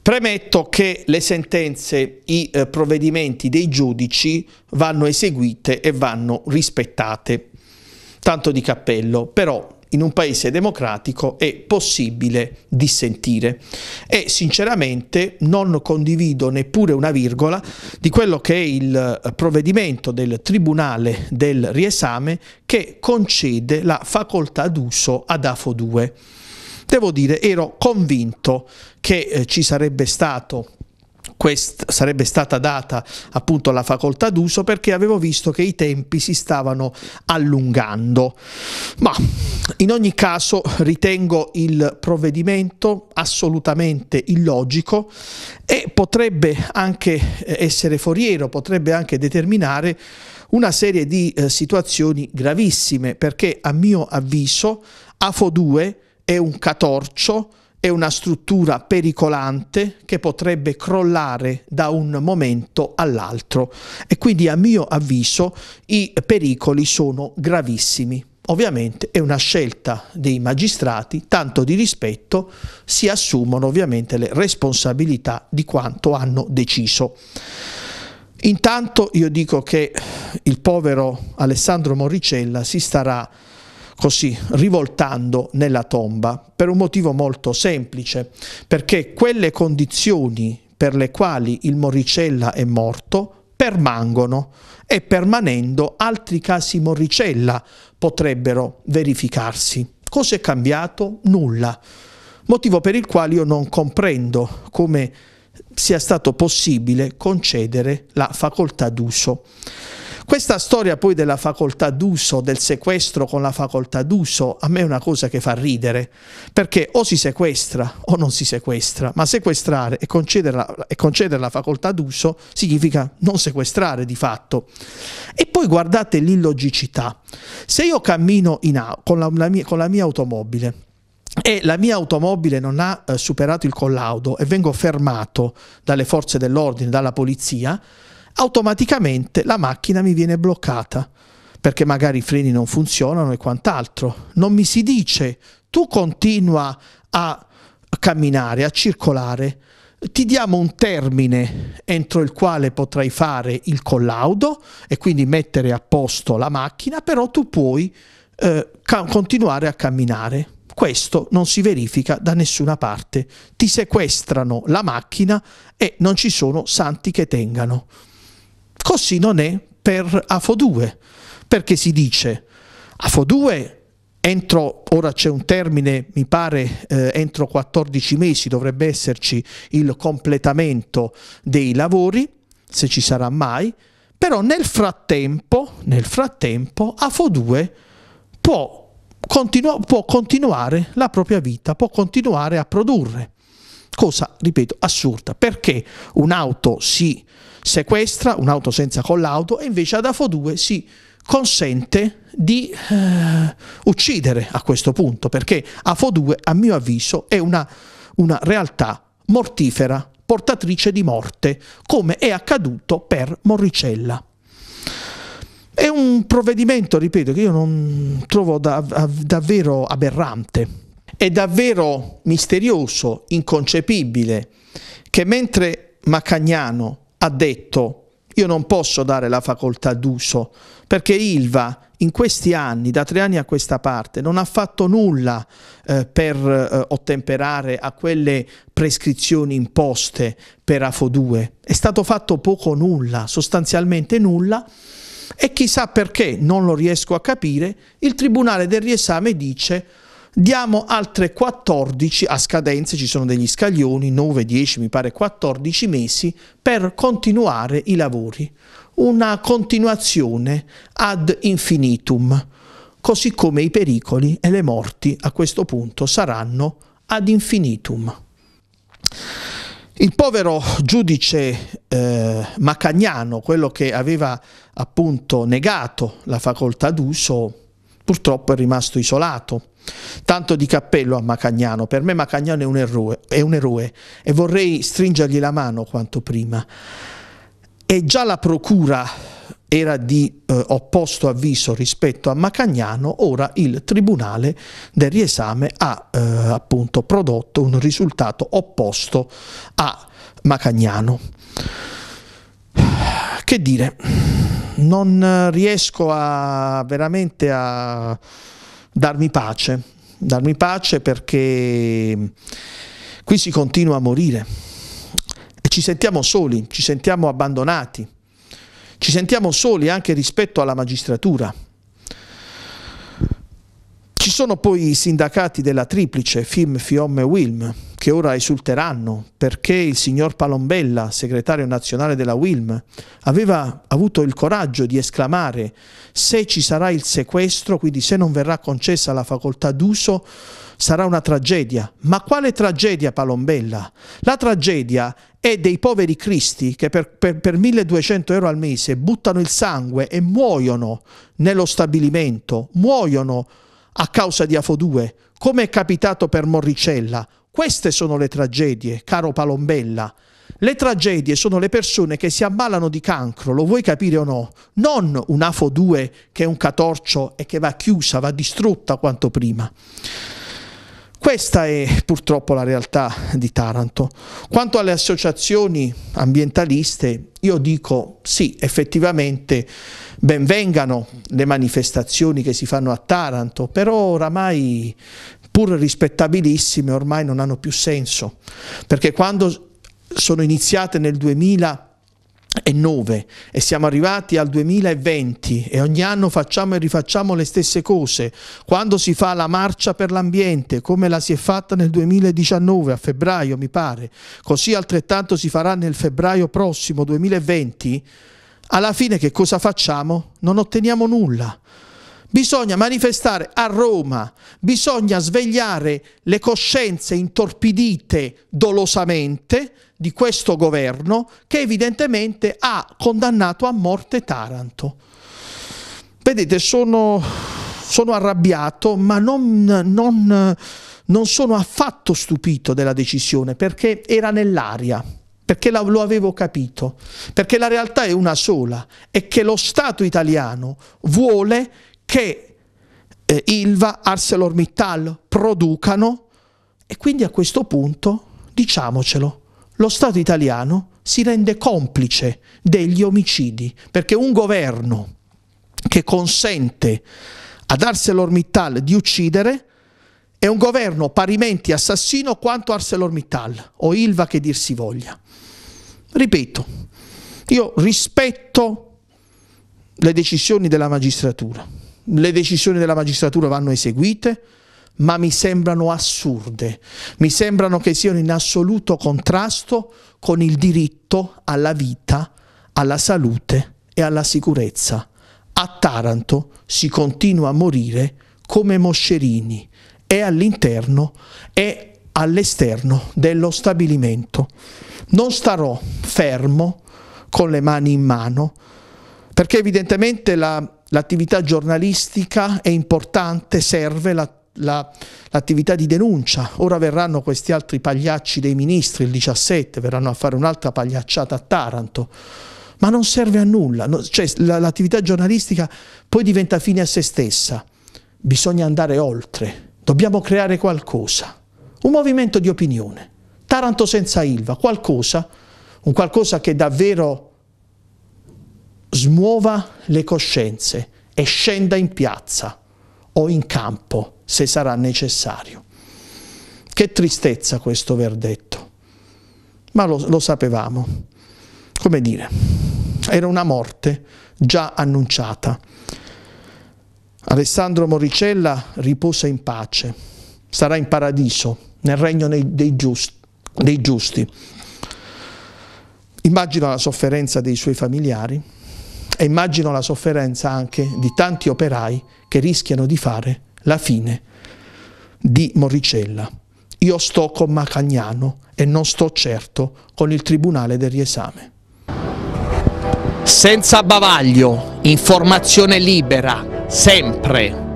Premetto che le sentenze, i eh, provvedimenti dei giudici vanno eseguite e vanno rispettate. Tanto di cappello, però in un paese democratico è possibile dissentire. E sinceramente non condivido neppure una virgola di quello che è il eh, provvedimento del Tribunale del riesame che concede la facoltà d'uso ad AFO 2 devo dire ero convinto che eh, ci sarebbe stato questa sarebbe stata data appunto alla facoltà d'uso perché avevo visto che i tempi si stavano allungando. Ma in ogni caso ritengo il provvedimento assolutamente illogico e potrebbe anche eh, essere foriero, potrebbe anche determinare una serie di eh, situazioni gravissime perché a mio avviso AFO 2 è un catorcio, è una struttura pericolante che potrebbe crollare da un momento all'altro e quindi a mio avviso i pericoli sono gravissimi. Ovviamente è una scelta dei magistrati, tanto di rispetto si assumono ovviamente le responsabilità di quanto hanno deciso. Intanto io dico che il povero Alessandro Morricella si starà così rivoltando nella tomba, per un motivo molto semplice, perché quelle condizioni per le quali il Morricella è morto permangono e permanendo altri casi Morricella potrebbero verificarsi. Cosa è cambiato? Nulla. Motivo per il quale io non comprendo come sia stato possibile concedere la facoltà d'uso. Questa storia poi della facoltà d'uso, del sequestro con la facoltà d'uso, a me è una cosa che fa ridere, perché o si sequestra o non si sequestra, ma sequestrare e concedere conceder la facoltà d'uso significa non sequestrare di fatto. E poi guardate l'illogicità. Se io cammino con la, la mia, con la mia automobile, e la mia automobile non ha eh, superato il collaudo e vengo fermato dalle forze dell'ordine, dalla polizia, automaticamente la macchina mi viene bloccata perché magari i freni non funzionano e quant'altro. Non mi si dice tu continua a camminare, a circolare, ti diamo un termine entro il quale potrai fare il collaudo e quindi mettere a posto la macchina, però tu puoi eh, continuare a camminare. Questo non si verifica da nessuna parte. Ti sequestrano la macchina e non ci sono santi che tengano. Così non è per AFO2, perché si dice AFO2 entro, ora c'è un termine, mi pare eh, entro 14 mesi dovrebbe esserci il completamento dei lavori, se ci sarà mai, però nel frattempo, nel frattempo AFO2 può, continu può continuare la propria vita, può continuare a produrre cosa, ripeto, assurda, perché un'auto si sequestra, un'auto senza collaudo e invece ad AFO 2 si consente di eh, uccidere a questo punto, perché AFO 2 a mio avviso è una, una realtà mortifera, portatrice di morte, come è accaduto per Morricella. È un provvedimento, ripeto, che io non trovo da, davvero aberrante è davvero misterioso, inconcepibile, che mentre Macagnano ha detto io non posso dare la facoltà d'uso perché Ilva in questi anni, da tre anni a questa parte, non ha fatto nulla eh, per eh, ottemperare a quelle prescrizioni imposte per AFO 2. È stato fatto poco nulla, sostanzialmente nulla, e chissà perché, non lo riesco a capire, il Tribunale del riesame dice diamo altre 14 a scadenze, ci sono degli scaglioni, 9, 10, mi pare 14 mesi per continuare i lavori. Una continuazione ad infinitum, così come i pericoli e le morti a questo punto saranno ad infinitum. Il povero giudice eh, Macagnano, quello che aveva appunto negato la facoltà d'uso, purtroppo è rimasto isolato Tanto di cappello a Macagnano, per me Macagnano è un eroe, è un eroe e vorrei stringergli la mano quanto prima. E già la procura era di eh, opposto avviso rispetto a Macagnano, ora il Tribunale del riesame ha eh, appunto prodotto un risultato opposto a Macagnano. Che dire, non riesco a veramente a darmi pace, darmi pace perché qui si continua a morire e ci sentiamo soli, ci sentiamo abbandonati, ci sentiamo soli anche rispetto alla magistratura. Ci sono poi i sindacati della triplice FIM, FIOM e WILM che ora esulteranno perché il signor Palombella, segretario nazionale della WILM, aveva avuto il coraggio di esclamare se ci sarà il sequestro, quindi se non verrà concessa la facoltà d'uso, sarà una tragedia. Ma quale tragedia Palombella? La tragedia è dei poveri cristi che per, per, per 1200 euro al mese buttano il sangue e muoiono nello stabilimento, muoiono a causa di Afo2, come è capitato per Morricella. Queste sono le tragedie, caro Palombella. Le tragedie sono le persone che si ammalano di cancro, lo vuoi capire o no? Non un AFO2 che è un catorcio e che va chiusa, va distrutta quanto prima. Questa è purtroppo la realtà di Taranto. Quanto alle associazioni ambientaliste, io dico sì, effettivamente benvengano le manifestazioni che si fanno a Taranto, però oramai pur rispettabilissime ormai non hanno più senso, perché quando sono iniziate nel 2000 e 2009 e siamo arrivati al 2020 e ogni anno facciamo e rifacciamo le stesse cose. Quando si fa la marcia per l'ambiente, come la si è fatta nel 2019 a febbraio, mi pare, così altrettanto si farà nel febbraio prossimo 2020, alla fine che cosa facciamo? Non otteniamo nulla. Bisogna manifestare a Roma, bisogna svegliare le coscienze intorpidite dolosamente di questo governo che evidentemente ha condannato a morte Taranto. Vedete, sono, sono arrabbiato, ma non, non, non sono affatto stupito della decisione perché era nell'aria perché lo avevo capito, perché la realtà è una sola, è che lo Stato italiano vuole che eh, Ilva, ArcelorMittal producano e quindi a questo punto diciamocelo, lo Stato italiano si rende complice degli omicidi, perché un governo che consente ad ArcelorMittal di uccidere è un governo parimenti assassino quanto ArcelorMittal o Ilva che dir si voglia. Ripeto, io rispetto le decisioni della magistratura. Le decisioni della magistratura vanno eseguite, ma mi sembrano assurde, mi sembrano che siano in assoluto contrasto con il diritto alla vita, alla salute e alla sicurezza. A Taranto si continua a morire come moscerini e all'interno e all'esterno dello stabilimento. Non starò fermo con le mani in mano, perché evidentemente la, l'attività giornalistica è importante, serve, la la, l'attività di denuncia. Ora verranno questi altri pagliacci dei ministri, il 17, verranno a fare un'altra pagliacciata a Taranto. Ma non serve a nulla, cioè, l'attività giornalistica poi diventa fine a se stessa. Bisogna andare oltre, dobbiamo creare qualcosa, un movimento di opinione. Taranto senza Ilva, qualcosa, un qualcosa che davvero smuova le coscienze e scenda in piazza o in campo se sarà necessario. Che tristezza questo verdetto, ma lo, lo sapevamo. Come dire, era una morte già annunciata. Alessandro Moricella riposa in pace, sarà in paradiso, nel regno dei giusti. Dei giusti. Immagino la sofferenza dei suoi familiari e immagino la sofferenza anche di tanti operai che rischiano di fare la fine di Morricella. Io sto con Macagnano e non sto certo con il Tribunale del Riesame. Senza bavaglio, informazione libera, sempre.